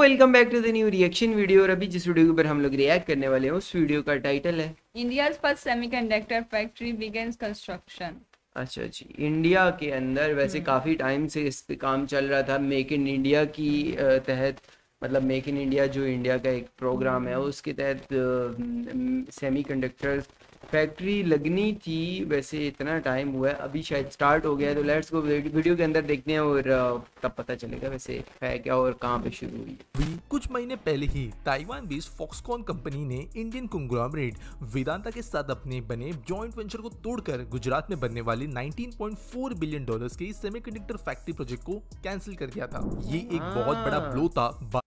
Welcome back to the new reaction video और अभी जिस वीडियो के ऊपर हम लोग रिएक्ट करने वाले हैं उस वीडियो का टाइटल है India first semiconductor factory begins construction अच्छा जी इंडिया के अंदर वैसे हम्म। काफ़ी टाइम से इस पे काम चल रहा था मेक इन इंडिया की तहत मतलब मेक इन इंडिया जो इंडिया का एक प्रोग्राम है हम्म। उसके तहत सेमीकंडक्टर्स हम्म। uh, फैक्ट्री लगनी थी वैसे इतना टाइम हुआ है अभी शायद स्टार्ट हो गया है तो लेट्स गो वीडियो के अंदर देखते हैं और तब पता चलेगा वैसे है क्या और कहां पे शुरू हुई है कुछ महीने पहले ही ताइवान बीस फॉक्सकॉन कंपनी ने इंडियन कंग्लोमरेट वेदांता के साथ अपने बने जॉइंट वेंचर को तोड़कर गुजरात में बनने वाले 19.4 बिलियन डॉलर्स के सेमीकंडक्टर फैक्ट्री प्रोजेक्ट को कैंसिल कर दिया था ये एक बहुत बड़ा ब्लो हाँ। था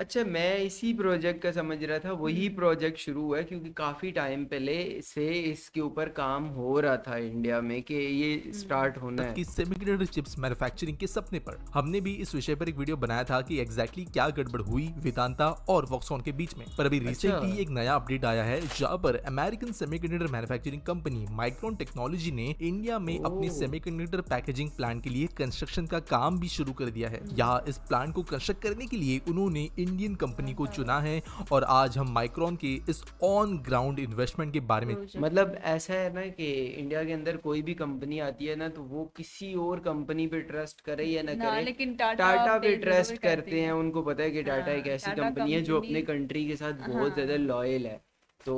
अच्छा मैं इसी प्रोजेक्ट का समझ रहा था वही प्रोजेक्ट शुरू हुआ है क्योंकि काफ़ी टाइम पहले से इसके ऊपर काम हो रहा था इंडिया में कि ये स्टार्ट होना है सेमीकंडक्टर चिप्स मैन्युफैक्चरिंग के सपने पर हमने भी इस विषय पर एक वीडियो बनाया था कि एग्जैक्टली क्या गड़बड़ हुई वेदांता और वॉक्सॉन के बीच में पर अभी रिसेंटली अच्छा। एक नया अपडेट आया है जहाँ पर American semiconductor manufacturing company Micron technology ने इंडिया में अपने सेमीकंडक्टर पैकेजिंग प्लांट के लिए कंस्ट्रक्शन का काम भी शुरू कर दिया है यहाँ इस प्लांट को कंस्ट्रक्ट करने के लिए उन्होंने इंडियन कंपनी को चुना है और आज हम माइक्रोन के इस ऑन ग्राउंड इन्वेस्टमेंट के बारे में मतलब ऐसा है ना कि इंडिया के अंदर कोई भी कंपनी आती है ना तो वो किसी और कंपनी पे ट्रस्ट करे या ना, ना करे लेकिन टाटा पे ट्रस्ट तो करते हैं उनको पता है कि टाटा एक हाँ, ऐसी कंपनी है जो अपने कंट्री के साथ बहुत हाँ। ज्यादा लॉयल है तो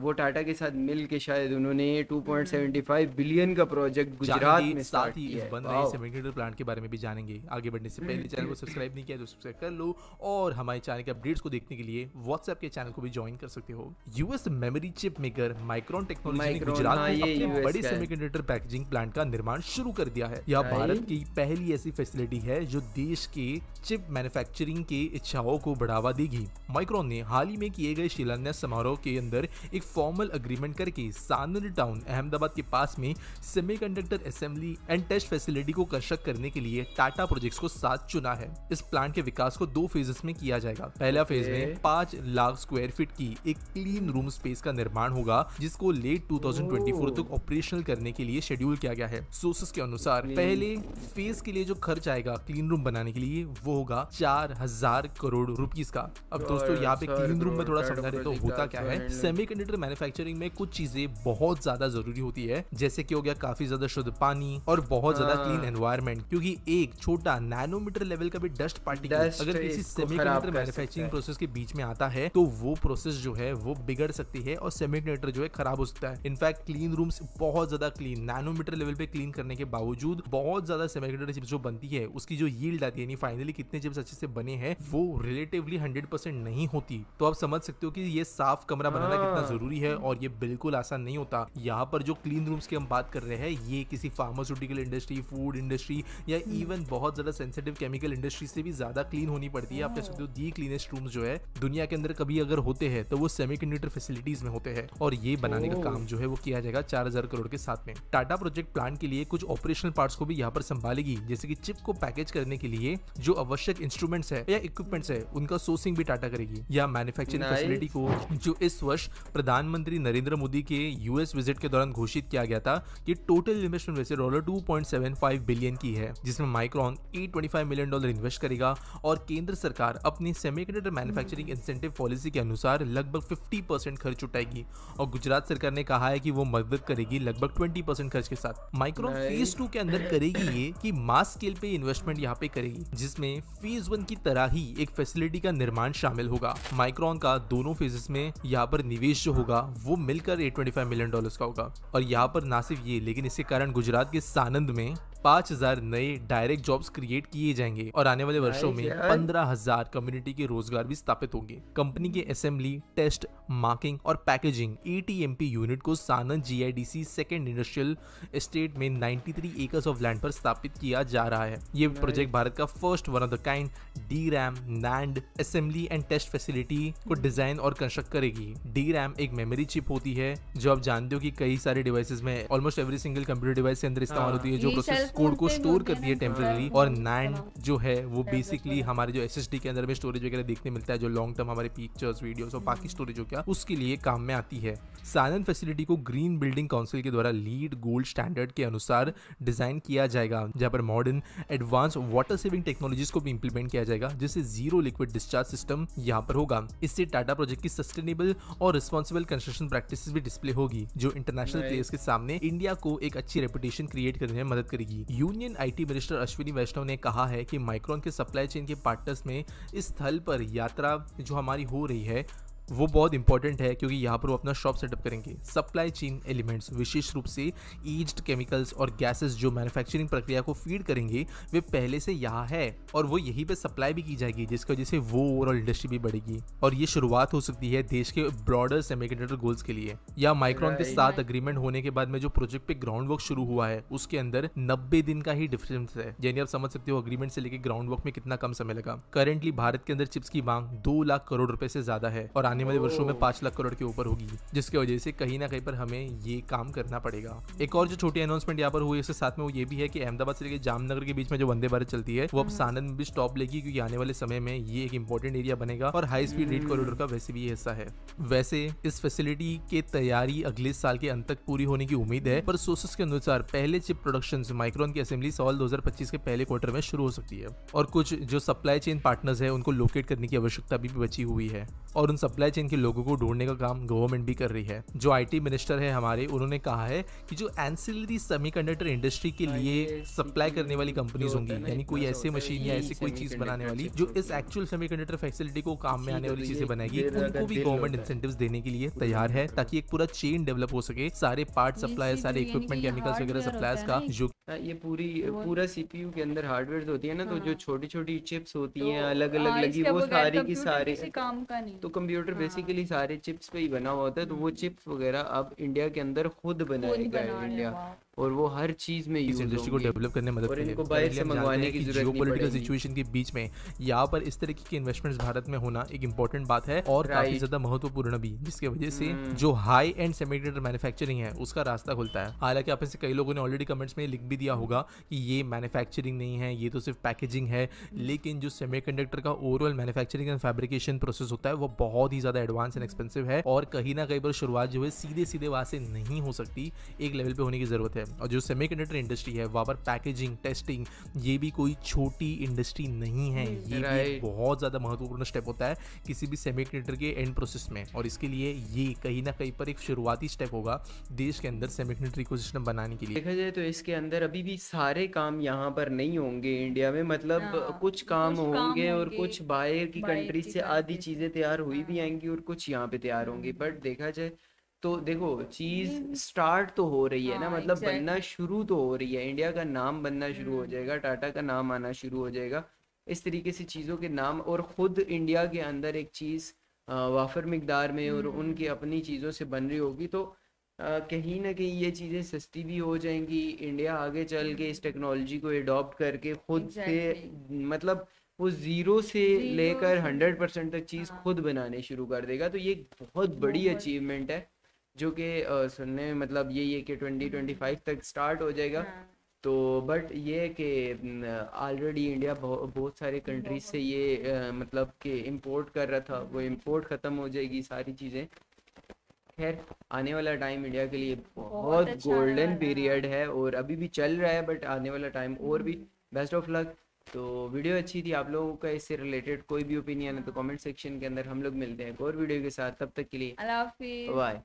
वो टाटा के साथ मिल के शायद उन्होंने 2.75 हम्म। बिलियन का प्रोजेक्ट गुजरात में साथ ही इस बन रहे सेमीकंडक्टर प्लांट के बारे में भी जानेंगे आगे बढ़ने से पहले हम्म। चैनल को सब्सक्राइब नहीं किया तो सब्सक्राइब कर लो और हमारे चैनल के अपडेट्स को देखने के लिए व्हाट्सएप के चैनल को भी ज्वाइन कर सकते हो US memory chip maker Micron technology ने गुजरात हाँ, में अपने बड़े सेमीकंडक्टर पैकेजिंग प्लांट का निर्माण शुरू कर दिया है यह भारत की पहली ऐसी फैसिलिटी है जो देश के चिप मैन्युफैक्चरिंग की इच्छाओं को बढ़ावा देगी माइक्रोन ने हाल ही में किए गए शिलान्यास समारोह के अंदर एक फॉर्मल अग्रीमेंट करके सानर टाउन अहमदाबाद के पास में semiconductor assembly and test facility को कर्षक करने के लिए टाटा प्रोजेक्ट्स को साथ चुना है इस प्लांट के विकास को दो फेजेस में किया जाएगा पहला फेज में पांच लाख स्क्वायर फीट की एक क्लीन रूम स्पेस का निर्माण होगा जिसको लेट 2024 तक ऑपरेशनल करने के लिए शेड्यूल किया गया है सोर्सेस के अनुसार पहले फेज के लिए जो खर्च आएगा क्लीन रूम बनाने के लिए वो होगा चार हजार करोड़ रुपीज का अब दोस्तों यहाँ पे क्लीन रूम में थोड़ा समझा दे तो होता क्या है है सेमी कंडक्टर मैन्युफैक्चरिंग में कुछ चीजें बहुत ज्यादा जरूरी होती है जैसे की हो गया काफी ज्यादा शुद्ध पानी और बहुत ज्यादा क्लीन हाँ। एनवायरमेंट क्योंकि एक छोटा नैनोमीटर लेवल का भी डस्ट पार्टिकल अगर तो किसी सेमी कंडक्टर मैन्युफैक्चरिंग प्रोसेस के बीच में आता है तो वो प्रोसेस जो है वो बिगड़ सकती है और सेमी कंडक्टर जो है खराब हो सकता है इनफैक्ट क्लीन रूम बहुत ज्यादा क्लीन नैनोमीटर लेवल पे क्लीन करने के बावजूद बहुत ज्यादा सेमीकंडक्टर चिप्स जो बनती है उसकी जो यील्ड आती है फाइनली कितने चिप्स अच्छे से बने हैं वो रिलेटिवली हंड्रेड नहीं होती तो आप समझ सकते हो कि ये साफ कमरा कमरा बनाना कितना हाँ। जरूरी है और ये बिल्कुल आसान नहीं होता यहाँ पर जो क्लीन रूम्स की हम बात कर रहे हैं ये किसी फार्मास्यूटिकल इंडस्ट्री फूड इंडस्ट्री या इवन हम्म। बहुत ज्यादा सेंसिटिव केमिकल इंडस्ट्री से भी ज्यादा क्लीन होनी पड़ती है आप कह सकते हो दी क्लीनेस्ट रूम जो है दुनिया के अंदर कभी अगर होते हैं तो वो सेमी कंडक्टर फैसिलिटीज में होते हैं और ये बनाने का काम जो है वो किया जाएगा चार हजार करोड़ के साथ में टाटा प्रोजेक्ट प्लान के लिए कुछ ऑपरेशनल पार्ट को भी यहाँ पर संभालेगी जैसे की चिप को पैकेज करने के लिए जो आवश्यक इंस्ट्रूमेंट्स है या इक्विपमेंट्स है उनका सोर्सिंग भी टाटा करेगी या मैन्युफैक्चरिंग फैसिलिटी को जो इस वर्ष प्रधानमंत्री नरेंद्र मोदी के यूएस विजिट के दौरान घोषित किया गया था कि टोटल इन्वेस्टमेंट वैसे डॉलर 2.75 बिलियन की है जिसमें माइक्रॉन 825 मिलियन डॉलर इन्वेस्ट करेगा और केंद्र सरकार अपनी सेमीकंडक्टर मैन्युफैक्चरिंग इंसेंटिव पॉलिसी के अनुसार लगभग 50 परसेंट खर्च उठाएगी और गुजरात सरकार ने कहा है कि वो मदद करेगी लगभग 20 परसेंट खर्च के साथ माइक्रोन फेज टू के अंदर करेगी ये कि मास स्केल पे इन्वेस्टमेंट यहाँ पे करेगी जिसमें फेज वन की तरह ही एक फैसिलिटी का निर्माण शामिल होगा माइक्रोन का दोनों फेजेस में यहाँ पर निवेश जो होगा वो मिलकर 825 मिलियन डॉलर्स का होगा और यहाँ पर ना सिर्फ ये लेकिन इसके कारण गुजरात के सानंद में 5000 हजार नए डायरेक्ट जॉब्स क्रिएट किए जाएंगे और आने वाले वर्षों में पंद्रह हजार कम्युनिटी के रोजगार भी स्थापित होंगे कंपनी के असेंबली टेस्ट मार्किंग और पैकेजिंग एटीएमपी यूनिट को Sanand GIDC second industrial state में 93 एकर्स ऑफ लैंड पर स्थापित किया जा रहा है ये प्रोजेक्ट भारत का first one of the kind D RAM NAND assembly and test facility को डिजाइन और कंस्ट्रक्ट करेगी होगी डी रैम एक मेमोरी चिप होती है जो आप जानते हो कि कई सारे डिवाइसेज में almost every single computer device के अंदर इस्तेमाल हाँ। होती है जो प्रोसेस कोड को स्टोर करती है टेम्परेली हाँ। और नैंड हाँ। जो है वो बेसिकली हमारे जो एस के अंदर में स्टोरेज वगैरह देखने मिलता है जो लॉन्ग टर्म हमारे पिक्चर्स वीडियोस और बाकी स्टोरेज हो क्या उसके लिए काम में आती है सानन फैसिलिटी को ग्रीन बिल्डिंग काउंसिल के द्वारा लीड गोल्ड स्टैंडर्ड के अनुसार डिजाइन किया जाएगा जहां पर modern advance water saving technologies को भी इंप्लीमेंट किया जाएगा जिससे जीरो लिक्विड डिस्चार्ज सिस्टम यहाँ पर होगा इससे टाटा प्रोजेक्ट की सस्टेनेबल और रिस्पॉन्सिबल कंस्ट्रक्शन प्रैक्टिस भी डिस्प्ले होगी जो इंटरनेशनल प्लेयर्स के सामने इंडिया को एक अच्छी रेपुटेशन क्रिएट करने में मदद करेगी union IT minister Ashwini Vaishnaw ने कहा है की माइक्रोन के सप्लाई चेन के पार्टनर्स में इस स्थल पर यात्रा जो हमारी हो रही है वो बहुत इंपॉर्टेंट है क्योंकि यहाँ पर वो अपना शॉप सेटअप करेंगे सप्लाई चेन एलिमेंट्स विशेष रूप से ईज्ड केमिकल्स और गैसेस जो मैन्युफैक्चरिंग प्रक्रिया को फीड करेंगे वे पहले से यहाँ है और वो यहीं पे सप्लाई भी की जाएगी जिसकी वजह से वो ओवरऑल इंडस्ट्री भी बढ़ेगी और ये शुरुआत हो सकती है देश के ब्रॉडर सेमिकंडक्टर गोल्स के लिए या माइक्रोन के साथ अग्रीमेंट होने के बाद में जो प्रोजेक्ट पे ग्राउंड वर्क शुरू हुआ है उसके अंदर नब्बे दिन का ही डिफरेंस है यानी आप समझ सकते हो अग्रीमेंट से लेकर ग्राउंड वर्क में कितना कम समय लगा करेंटली भारत के अंदर चिप्स की मांग दो लाख करोड़ रुपए से ज्यादा है और आने वाले वर्षों में पाँच लाख करोड़ के ऊपर होगी जिसकी वजह से कहीं ना कहीं पर हमें ये काम करना पड़ेगा एक और जो छोटी अनाउंसमेंट यहाँ पर हुई इसके साथ में वो ये भी है कि अहमदाबाद से लेकर जामनगर के बीच में जो वंदे भारत चलती है वो अब हम्म। सानंद भी स्टॉप लेगी क्योंकि आने वाले समय में ये एक इम्पोर्टेंट एरिया बनेगा और हाई स्पीड रेड कॉरिडोर का वैसे भी हिस्सा है वैसे इस फैसिलिटी के तैयारी अगले साल के अंत तक पूरी होने की उम्मीद है हम्म। पर सोर्सेस के अनुसार पहले चिप प्रोडक्शन माइक्रोन की असेंबली साल 2025 के पहले क्वार्टर में शुरू हो सकती है और कुछ जो सप्लाई चेन पार्टनर्स है उनको लोकेट करने की आवश्यकता भी बची हुई है और उन सप्लाई सप्लाई चेन के लोगों को ढूंढने का काम गवर्नमेंट भी कर रही है जो आईटी मिनिस्टर है हमारे उन्होंने कहा है कि जो एनसिलरी सेमीकंडक्टर इंडस्ट्री के लिए सप्लाई करने वाली कंपनीज होंगी यानी कोई ऐसी मशीन या ऐसी कोई चीज बनाने वाली जो इस एक्चुअल सेमीकंडक्टर फैसिलिटी को काम में आने वाली तो चीजें बनाएगी उनको भी गवर्नमेंट इंसेंटिव देने के लिए तैयार है ताकि एक पूरा चेन डेवलप हो सके सारे पार्ट सप्लायर सारे इक्विपमेंट केमिकल्स वगैरह सप्लायर्स का जो ये पूरी पूरा सीपीयू के अंदर हार्डवेयर होती है ना हाँ। तो जो छोटी छोटी चिप्स होती तो, हैं अलग अलग हाँ, लगी वो सारी की सारी काम का नहीं तो कंप्यूटर हाँ। बेसिकली सारे चिप्स पे ही बना हुआ होता है तो वो चिप्स हम्म। वगैरह अब इंडिया के अंदर खुद बनाएगा इंडिया और वो हर चीज़ में इस इंडस्ट्री को डेवलप करने मदद और इनको बाहर से मंगवाने की नहीं पोलिटिकल सिचुएशन के बीच में यहाँ पर इस तरीके के इन्वेस्टमेंट्स भारत में होना एक इंपॉर्टेंट बात है और काफी ज्यादा महत्वपूर्ण भी जिसके वजह से हम्म। जो हाई एंड सेमीकंडक्टर मैन्युफैक्चरिंग है उसका रास्ता खुलता है हालांकि आप इसे कई लोगों ने ऑलरेडी कमेंट्स में लिख भी दिया होगा कि ये मैन्युफैक्चरिंग नहीं है ये तो सिर्फ पैकेजिंग है लेकिन जो सेमीकंडक्टर का overall manufacturing and fabrication process होता है वो बहुत ही ज्यादा एडवांस एंड एक्सपेंसिव है और कहीं ना कहीं पर शुरुआत जो है सीधे सीधे वहां से नहीं हो सकती एक लेवल पे होने की जरूरत है और जो सेमी कंडक्टर इंडस्ट्री है वहाँ पर पैकेजिंग टेस्टिंग ये भी कोई छोटी इंडस्ट्री नहीं है hmm. ये भी एक बहुत ज़्यादा महत्वपूर्ण स्टेप होता है किसी भी सेमी कंडक्टर के एंड प्रोसेस में और इसके लिए ये कहीं ना कहीं पर एक शुरुआती स्टेप होगा देश के अंदर सेमी कंडक्टर इकोसिस्टम बनाने के लिए देखा जाए तो इसके अंदर अभी भी सारे काम यहाँ पर नहीं होंगे इंडिया में मतलब हाँ, कुछ काम होंगे और कुछ बाहर की कंट्री से आधी चीज़ें तैयार हुई भी हाँ। आएंगी और कुछ यहाँ पे तैयार होंगी बट hmm. देखा जाए तो देखो चीज स्टार्ट तो हो रही है ना हाँ, मतलब बनना शुरू तो हो रही है इंडिया का नाम बनना शुरू हो हम्म। जाएगा टाटा का नाम आना शुरू हो जाएगा इस तरीके से चीज़ों के नाम और ख़ुद इंडिया के अंदर एक चीज़ वाफर मकदार में और उनकी हम्म। अपनी चीज़ों से बन रही होगी तो कहीं ना कहीं ये चीज़ें सस्ती भी हो जाएंगी इंडिया आगे चल के इस हम्म। टेक्नोलॉजी को एडॉप्ट करके खुद से मतलब वो ज़ीरो से लेकर हंड्रेड परसेंट तक चीज़ हाँ। खुद बनाने शुरू कर देगा तो ये बहुत बड़ी अचीवमेंट है जो कि सुनने में मतलब यही है कि ट्वेंटी ट्वेंटी फाइव तक स्टार्ट हो जाएगा हाँ। तो बट ये है कि ऑलरेडी इंडिया बहुत सारे कंट्रीज से ये मतलब कि इम्पोर्ट कर रहा था वो इम्पोर्ट ख़त्म हो जाएगी सारी चीज़ें खैर आने वाला टाइम इंडिया के लिए बहुत, गोल्डन अच्छा पीरियड है और अभी भी चल रहा है बट आने वाला टाइम और भी बेस्ट ऑफ लक तो वीडियो अच्छी थी आप लोगों का इससे रिलेटेड कोई भी ओपिनियन है तो कमेंट हाँ। सेक्शन के अंदर हम लोग मिलते हैं एक और वीडियो के साथ तब तक के लिए बाय